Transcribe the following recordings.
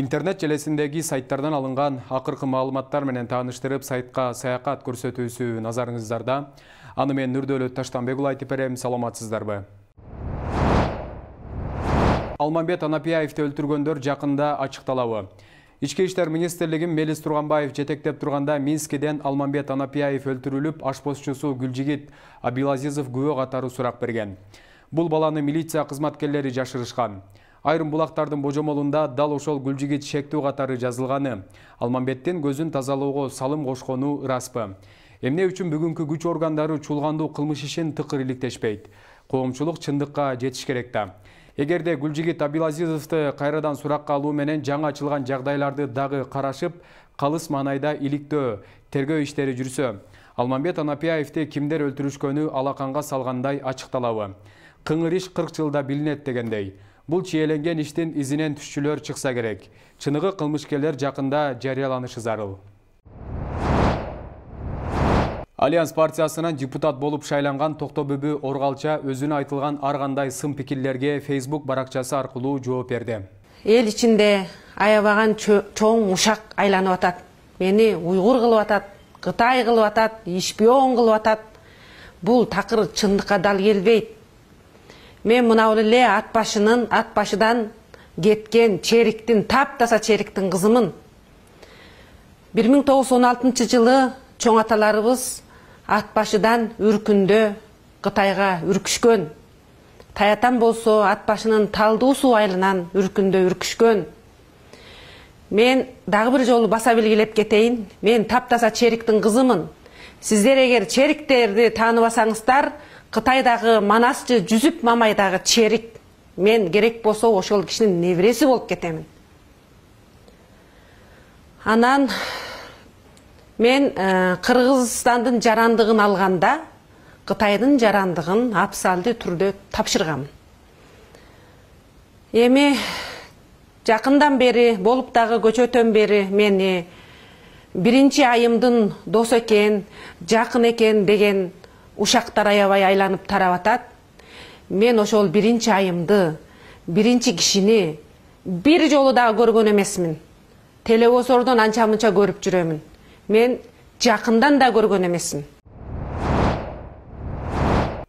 интернет желесиндеги сайттардан алынган акыркы маалыматтар менен тааныштырып сайтка саякат көрсөтүүсү назарыңыздарда аны мен нурдөөлөт таштанбек уулу айтып берем саламатсыздарбы алмамбет анапияевти өлтүргөндөр жакында ачыкталабы ички иштер министрлиги мелис турганбаев жетектеп турганда минскиден алмамбет анапияев өлтүрүлүп ашпозчусу гүлжигит абилазизов күбө катары сурак берген бул баланы милиция кызматкерлери жашырышкан айрым булактардын божомолында дал ошол гүлжигит шектүү катары жазылғаны. алмамбеттин көзүн тазалоого салым кошкону ыраспы эмне үчүн бүгүнкү күч органдары чуулгандуу қылмыш ишин тыкыр иликтешпейт коомчулук чындыкка жетиш керек да эгерде гүлжигит абилазизовду қайрадан суракка алуу менен жаңа ашылған жағдайларды дағы қарашып қалыс манайда иликтөө тергөө иштери жүрсі. Алманбет анапияевди кимдер өлтүрүшкөнү алақанға салғандай ачыкталабы кыңыр иш кырк жылда билинет дегендей бул чиеленген иштин изинен түшчүлөр чыкса керек чыныгы кылмышкерлер жакында жарыяланышы зарыл альянс партиясынан депутат болуп шайланган токтобүбү оргалча өзүнө айтылган ар кандай сын пикирлерге фейсбук баракчасы аркылуу жооп берди эл ичинде аябаган чоң ушак айланып атат мени уйгур кылып атат кытай кылып атат ишпион кылып атат бул такыр чындыкка дал келбейт мен мынау эле ат башынын кеткен чериктин таптаса чериктин кызымын бир миң жылы чоң аталарыбыз ат башыдан үркүндө кытайга үркүшкөн таятам болсо ат башынын талдуу суу айылынан үркүндө үркүшкөн мен дагы бир жолу баса белгилеп кетейин мен таптаса чериктин кызымын сиздер эгер чериктерди тааныбасаңыздар кытайдагы манас же жүзүп мамай дагы черик мен керек болсо ошол кишинин небереси болуп кетемин анан мен э, кыргызстандын жарандыгын алганда кытайдын жарандыгын абсолду түрдө тапшыргам эми жакындан бери болуп дагы көчөтөн бери мени биринчи айымдын досу экен жакын экен деген ушактар аябай айланып тарап атат мен ошол биринчи айымды биринчи кишини бир жолу дагы көргөн эмесмин телевордон анча мынча көрүп жүрөмүн мен жакындан да көргөн эмесмин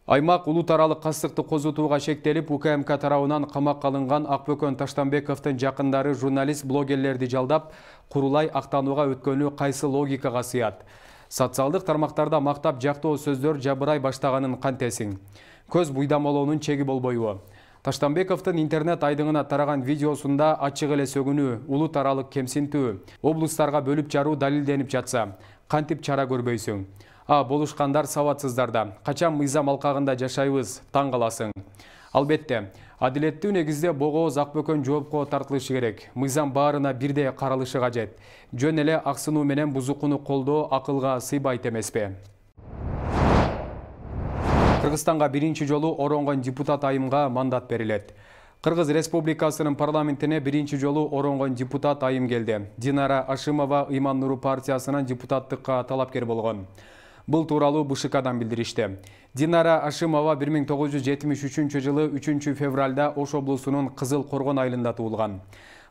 аймак улут аралык кассыкты козутууга шектелип укмк тарабынан камакка алынган акбөкөн таштанбековдун жакындары журналист блогерлерди жалдап курулай актанууга өткөнү кайсы логикага сыят социалдык тармактарда мактап жактоо сөздөр жабырай баштаганын кантесиң көз буйдамалоонун чеги болбойбу таштанбековдун интернет айдыңына тараган видеосунда ачык эле сөгүнүү улут аралык кемсинтүү облустарга бөлүп жаруу далилденип жатса кантип чара көрбөйсүң а болушкандар сабатсыздар да качан мыйзам алкагында жашайбыз таң каласың албетте адилеттүү негизде бого ак бөкөн жоопко тартылышы керек мыйзам баарына бирдей каралышы кажет жөн эле аксынуу менен бузукуну колдоо акылга сыйбайт эмеспи кыргызстанга биринчи жолу оронгон депутат айымга мандат берилет кыргыз республикасынын парламентине биринчи жолу оронгон депутат айым келди динара ашимова ыйман нуру партиясынан депутаттыкка талапкер болгон бул тууралуу бшкдан билдиришти динара ашимова бир миң тогуз жүз жетимиш үчүнчү жылы үчүнчү февралда ош облусунун кызыл коргон айылында туулган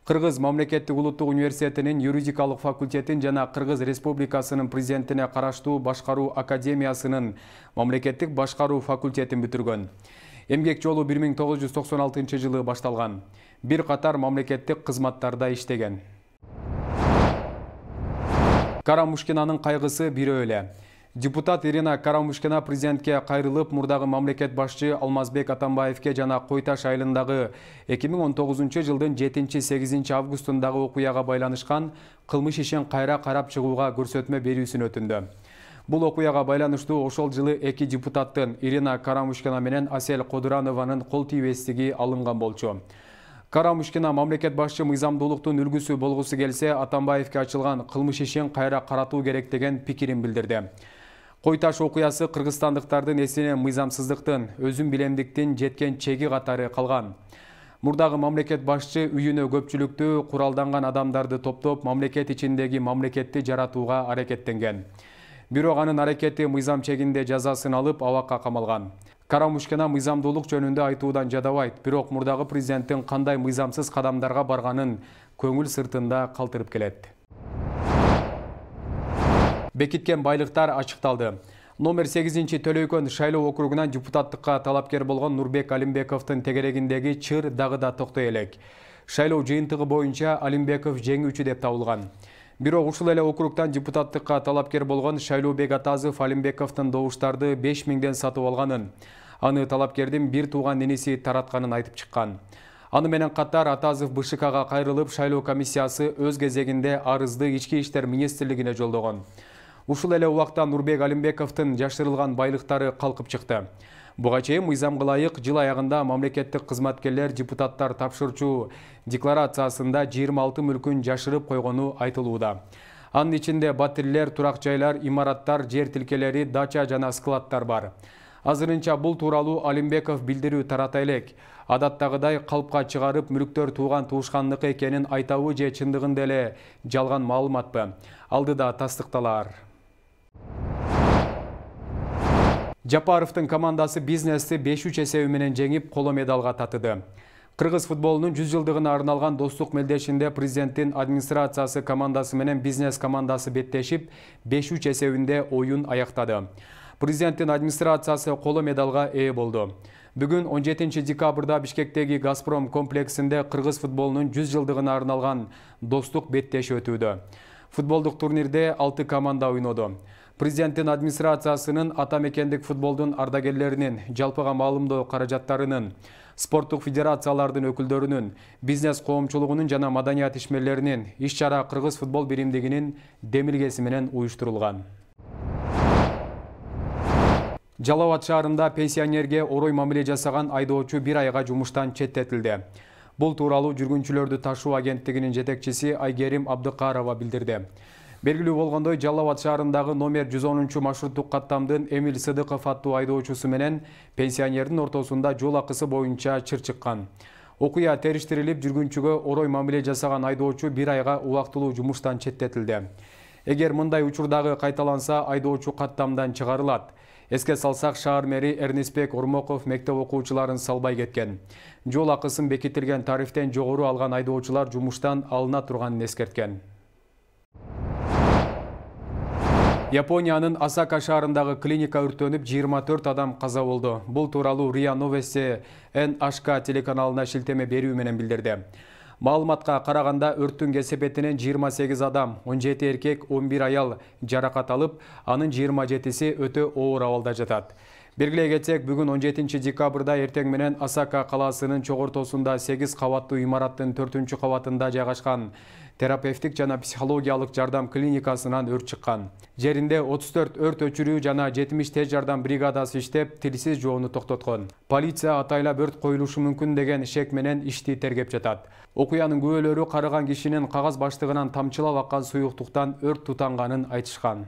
кыргыз мамлекеттик улуттук университетинин юридикалык факультетин жана кыргыз республикасынын президентине караштуу башкаруу академиясынын мамлекеттик башкаруу факультетин бүтүргөн эмгек жолу бир миң тогуз жүз токсон алтынчы жылы башталган бир катар мамлекеттик кызматтарда иштеген карамушкинанын кайгысы бирөө эле депутат ирина карамушкина президентке кайрылып мурдагы мамлекет башчы алмазбек атамбаевке жана кой таш айылындагы эки миң он тогузунчу жылдын жетинчи сегизинчи августундагы окуяга байланышкан кылмыш ишин кайра карап чыгууга көрсөтмө берүүсүн өтүндү бул окуяга байланыштуу ошол жылы эки депутаттын ирина карамушкина менен асель кодуранованын кол тийбестиги алынган болчу карамушкина мамлекет башчы мыйзамдуулуктун үлгүсү болгусу келсе атамбаевке ачылган кылмыш ишин кайра каратуу керек деген пикирин билдирди Қойташ оқиясы қырғызстандықтардың есіне мұйзамсыздықтың, өзім білемдіктің жеткен чеги қатары қалған. Мұрдағы мамлекет башчы үйіне көпчілікті құралданған адамдарды топтоп, мамлекет ішіндегі мамлекетті жаратуға арекеттенген. Бирок анын аракети мыйзам чегинде жазасын алып абакка камалган. Карамушкина мыйзамдуулук жөнүндө айтуудан жадавайт, бирок мұрдағы президенттің қандай мыйзамсыз қадамдарға барғанын көңүл сыртында қалтырып келет бекиткен байлықтар ашықталды. номер 8-ші төлөйкөн шайлоо округунан депутаттыққа талапкер болған нурбек алимбековдун тегерегіндегі чыр дағы да токтой элек шайлоо жыйынтыгы боюнча алимбеков жеңүүчү деп табылган бирок ушул эле округтан депутаттыққа талапкер болған шайлообек атазов алимбековдун добуштарды 5 миңден сатып алғанын. аны талапкердің бир туған иниси таратқанын айтып шыққан. аны менен катар атазов бшкга кайрылып шайлоо комиссиясы өз кезегінде арызды ички иштер министрлигине жолдогон ушул эле убакта нурбек алимбековдун жашырылган байлыктары калкып чыкты буга чейин мыйзамга ылайык жыл аягында мамлекеттик кызматкерлер депутаттар тапшырчу декларациясында жыйырма алты мүлкүн жашырып койгону айтылууда анын ичинде батирлер турак жайлар имараттар жер тилкелери дача жана складдар бар азырынча бул тууралуу алимбеков билдирүү тарата элек адаттагыдай калпка чыгарып мүлктөр тууган туушкандыкы экенин айтабы же чындыгында эле жалган маалыматпы алдыда тастыкталаар Жапаровтың командасы бизнесті 5-3 әсеуіменен жеңіп қолы медалға татыды. Қырғыз футболының 100 жылдығына арналған достық мелдешінде президенттің администрациясы командасы менен бизнес командасы беттешіп, 5-3 әсеуінде ойын аяқтады. Президенттің администрациясы қолы медалға әйі болды. Бүгін 17 декабрда Бішкектегі Газпром комплексінде Қырғыз футболының 100 жылдығына арналған достық беттеш өтуді. Футболдық турнирде 6 команда ойноды президенттин администрациясынын атамекендик футболдун ардагерлеринин жалпыга маалымдоо каражаттарынын спорттук федерациялардын өкүлдөрүнүн бизнес коомчулугунун жана маданият ишмерлеринин иш чара кыргыз футбол биримдигинин демилгеси менен уюштурулган жалал абад шаарында пенсионерге орой мамиле жасаган айдоочу бир айга жумуштан четтетилди бул тууралуу жүргүнчүлөрдү ташуу агенттигинин жетекчиси айгерим абдыкарова билдирди белгилүү болгондой жалал абад шаарындагы номер жүз онунчу маршруттук каттамдын Эмил сыдыков аттуу айдоочусу менен пенсионердин ортосунда жол акысы боюнча чыр чыккан окуя териштирилип жүргүнчүгө орой мамиле жасаган айдоочу бир айга убактылуу жумуштан четтетилди эгер мындай учурдагы кайталанса айдоочу каттамдан чыгарылат эске салсак шаар мэри эрнисбек ормоков мектеп окуучуларын салбай кеткен жол акысын бекитилген тарифтен жогору алган айдоочулар жумуштан алына турганын эскерткен Японияның Асака шарындағы клиника үртөніп 24 адам қаза Бұл туралы туралы РИА Новости ашқа телеканалына шілтеме беру менен білдерді. қарағанда қарағанда үрттің кесепетінен 28 адам, 17 еркек 11 аял жарақат алып, анын 27 сі өті оғыр абалда жатат. Белгілей кетсек, бүгін 17 декабрда ертең Асака қаласының чоғыртосында 8 қабатты үймараттың 4 қабатында жағашқан. терапевтик жана психологиялык жардам клиникасынан өрт чыккан жеринде отуз төрт өрт өчүрүү жана жетимиш тез жардам бригадасы иштеп тилсиз жоону токтоткон полиция атайлап өрт коюлушу мүмкүн деген шек менен ишти тергеп жатат окуянын күбөлөрү карыган кишинин кагаз баштыгынан тамчылап аккан суюктуктан өрт тутанганын айтышкан